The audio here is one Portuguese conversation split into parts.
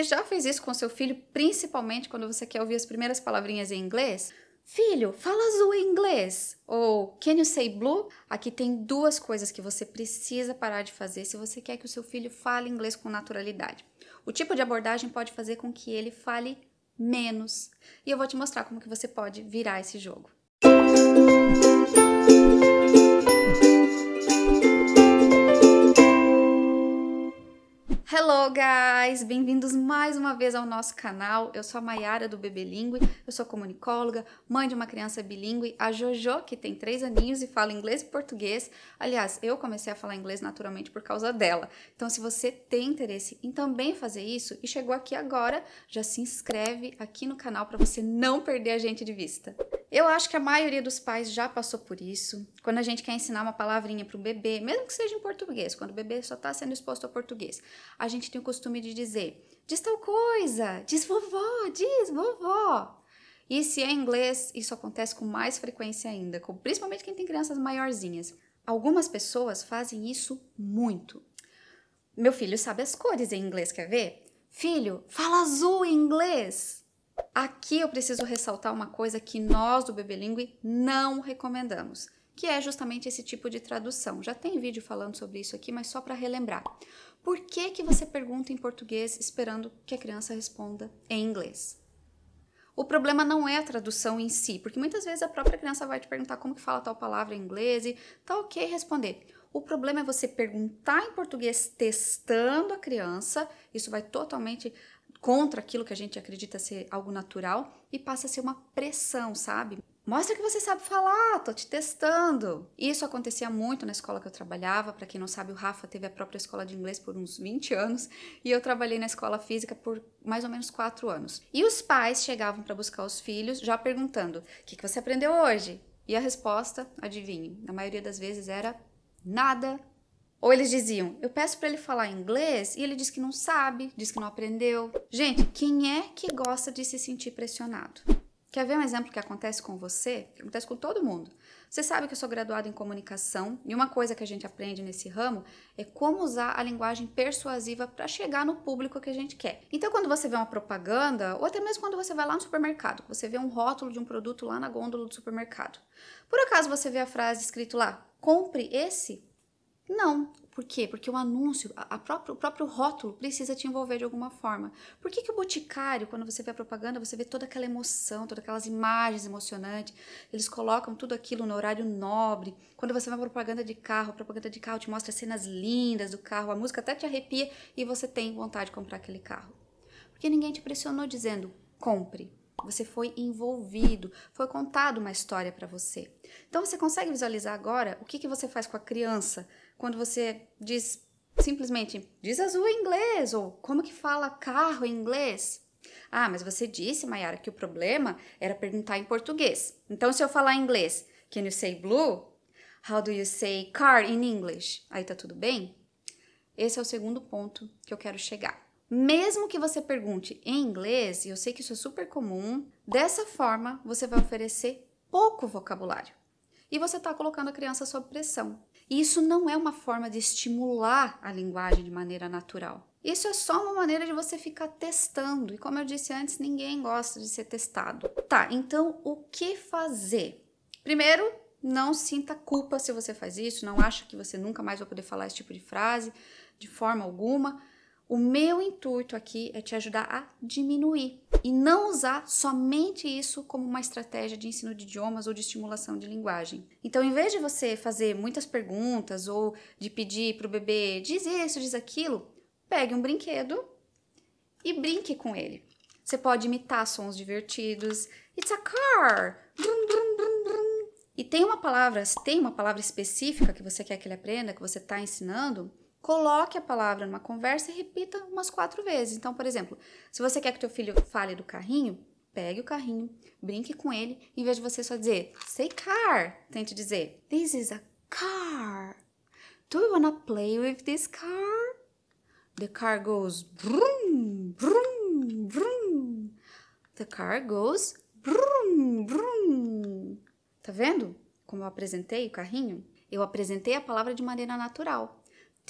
Você já fez isso com seu filho, principalmente quando você quer ouvir as primeiras palavrinhas em inglês? Filho, fala azul em inglês. Ou can you say blue? Aqui tem duas coisas que você precisa parar de fazer se você quer que o seu filho fale inglês com naturalidade. O tipo de abordagem pode fazer com que ele fale menos. E eu vou te mostrar como que você pode virar esse jogo. Música hello guys! Bem-vindos mais uma vez ao nosso canal. Eu sou a Maiara do Bebelingue, eu sou comunicóloga, mãe de uma criança bilíngue, a Jojo, que tem três aninhos e fala inglês e português. Aliás, eu comecei a falar inglês naturalmente por causa dela. Então, se você tem interesse em também fazer isso e chegou aqui agora, já se inscreve aqui no canal para você não perder a gente de vista. Eu acho que a maioria dos pais já passou por isso. Quando a gente quer ensinar uma palavrinha para o bebê, mesmo que seja em português, quando o bebê só está sendo exposto ao português, a gente tem o costume de dizer: diz tal coisa, diz vovó, diz vovó. E se é inglês, isso acontece com mais frequência ainda, com, principalmente quem tem crianças maiorzinhas. Algumas pessoas fazem isso muito. Meu filho sabe as cores em inglês, quer ver? Filho, fala azul em inglês! Aqui eu preciso ressaltar uma coisa que nós do Bebelingue não recomendamos, que é justamente esse tipo de tradução. Já tem vídeo falando sobre isso aqui, mas só para relembrar. Por que, que você pergunta em português esperando que a criança responda em inglês? O problema não é a tradução em si, porque muitas vezes a própria criança vai te perguntar como que fala tal palavra em inglês e tá ok responder. O problema é você perguntar em português testando a criança, isso vai totalmente contra aquilo que a gente acredita ser algo natural e passa a ser uma pressão, sabe? Mostra que você sabe falar, tô te testando. Isso acontecia muito na escola que eu trabalhava. Para quem não sabe, o Rafa teve a própria escola de inglês por uns 20 anos e eu trabalhei na escola física por mais ou menos 4 anos. E os pais chegavam para buscar os filhos já perguntando: "O que, que você aprendeu hoje?" E a resposta, adivinhe, na maioria das vezes era nada. Ou eles diziam: "Eu peço para ele falar inglês e ele diz que não sabe, diz que não aprendeu". Gente, quem é que gosta de se sentir pressionado? Quer ver um exemplo que acontece com você? Que acontece com todo mundo. Você sabe que eu sou graduada em comunicação e uma coisa que a gente aprende nesse ramo é como usar a linguagem persuasiva para chegar no público que a gente quer. Então, quando você vê uma propaganda, ou até mesmo quando você vai lá no supermercado, você vê um rótulo de um produto lá na gôndola do supermercado. Por acaso você vê a frase escrito lá: compre esse não. Por quê? Porque o anúncio, a, próprio, o próprio rótulo precisa te envolver de alguma forma. Por que, que o boticário, quando você vê a propaganda, você vê toda aquela emoção, todas aquelas imagens emocionantes, eles colocam tudo aquilo no horário nobre. Quando você vê uma propaganda de carro, a propaganda de carro te mostra cenas lindas do carro, a música até te arrepia e você tem vontade de comprar aquele carro. Porque ninguém te pressionou dizendo, compre. Você foi envolvido, foi contado uma história para você. Então você consegue visualizar agora o que, que você faz com a criança quando você diz simplesmente diz azul em inglês ou como que fala carro em inglês? Ah, mas você disse, Mayara, que o problema era perguntar em português. Então se eu falar em inglês, can you say blue? How do you say car in English? Aí tá tudo bem? Esse é o segundo ponto que eu quero chegar. Mesmo que você pergunte em inglês, e eu sei que isso é super comum, dessa forma você vai oferecer pouco vocabulário. E você está colocando a criança sob pressão. E isso não é uma forma de estimular a linguagem de maneira natural. Isso é só uma maneira de você ficar testando. E como eu disse antes, ninguém gosta de ser testado. Tá, então o que fazer? Primeiro, não sinta culpa se você faz isso, não acha que você nunca mais vai poder falar esse tipo de frase de forma alguma. O meu intuito aqui é te ajudar a diminuir e não usar somente isso como uma estratégia de ensino de idiomas ou de estimulação de linguagem. Então, em vez de você fazer muitas perguntas ou de pedir para o bebê diz isso, diz aquilo, pegue um brinquedo e brinque com ele. Você pode imitar sons divertidos. It's a car! Brum, brum, brum, brum. E tem uma palavra, tem uma palavra específica que você quer que ele aprenda, que você está ensinando, Coloque a palavra numa conversa e repita umas quatro vezes. Então, por exemplo, se você quer que teu filho fale do carrinho, pegue o carrinho, brinque com ele, em vez de você só dizer say car, tente dizer this is a car. Do you wanna play with this car? The car goes brum brum brum. The car goes brum brum. Tá vendo como eu apresentei o carrinho? Eu apresentei a palavra de maneira natural.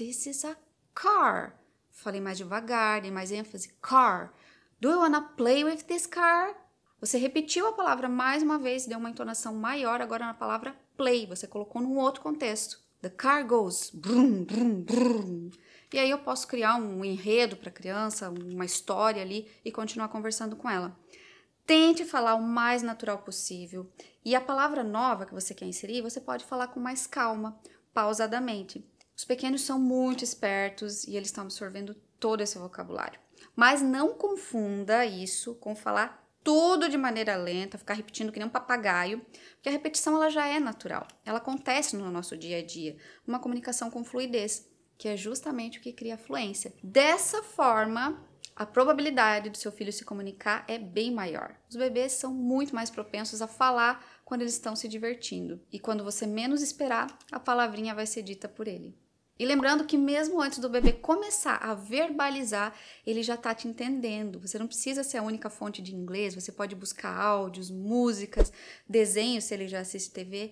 This is a car. Falei mais devagar, dei mais ênfase. Car. Do you wanna play with this car? Você repetiu a palavra mais uma vez, deu uma entonação maior agora na palavra play. Você colocou num outro contexto. The car goes. Brum, brum, brum. E aí eu posso criar um enredo para a criança, uma história ali e continuar conversando com ela. Tente falar o mais natural possível. E a palavra nova que você quer inserir, você pode falar com mais calma, pausadamente. Os pequenos são muito espertos e eles estão absorvendo todo esse vocabulário. Mas não confunda isso com falar tudo de maneira lenta, ficar repetindo que nem um papagaio, porque a repetição ela já é natural. Ela acontece no nosso dia a dia, uma comunicação com fluidez, que é justamente o que cria fluência. Dessa forma, a probabilidade do seu filho se comunicar é bem maior. Os bebês são muito mais propensos a falar quando eles estão se divertindo, e quando você menos esperar, a palavrinha vai ser dita por ele. E lembrando que mesmo antes do bebê começar a verbalizar, ele já está te entendendo. Você não precisa ser a única fonte de inglês, você pode buscar áudios, músicas, desenhos, se ele já assiste TV.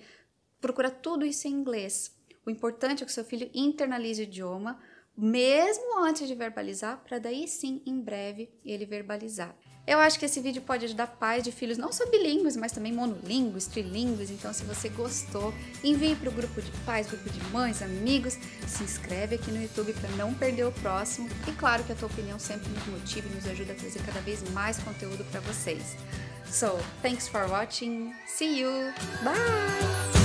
Procura tudo isso em inglês. O importante é que seu filho internalize o idioma, mesmo antes de verbalizar, para daí sim, em breve, ele verbalizar. Eu acho que esse vídeo pode ajudar pais de filhos não só bilíngues, mas também monolíngues, trilíngues. Então, se você gostou, envie para o grupo de pais, grupo de mães, amigos. Se inscreve aqui no YouTube para não perder o próximo. E claro que a tua opinião sempre nos motiva e nos ajuda a trazer cada vez mais conteúdo para vocês. So, thanks for watching. See you. Bye.